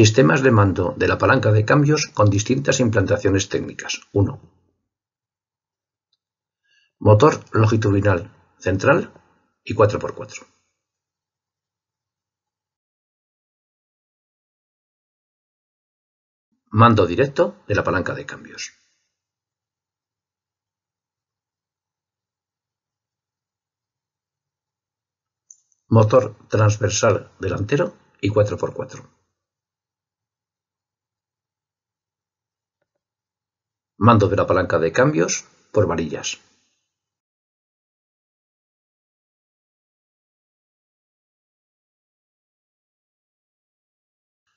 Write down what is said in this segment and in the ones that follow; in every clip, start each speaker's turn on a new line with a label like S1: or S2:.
S1: Sistemas de mando de la palanca de cambios con distintas implantaciones técnicas. 1. Motor longitudinal, central
S2: y 4x4. Mando directo de la palanca de cambios.
S3: Motor transversal delantero y 4x4.
S2: Mando de la palanca de cambios por varillas.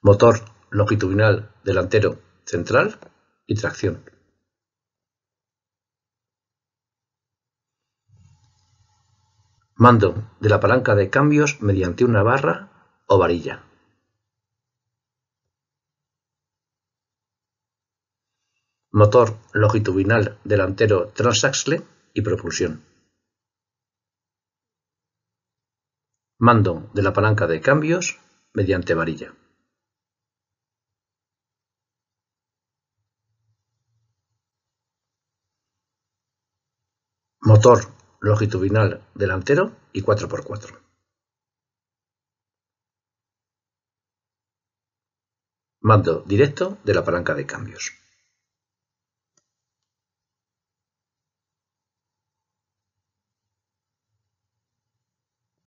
S1: Motor longitudinal delantero central y tracción. Mando de la palanca de cambios mediante una barra o varilla. Motor longitudinal delantero transaxle y propulsión. Mando de la palanca de cambios mediante varilla. Motor longitudinal delantero y 4x4. Mando directo de la palanca de cambios.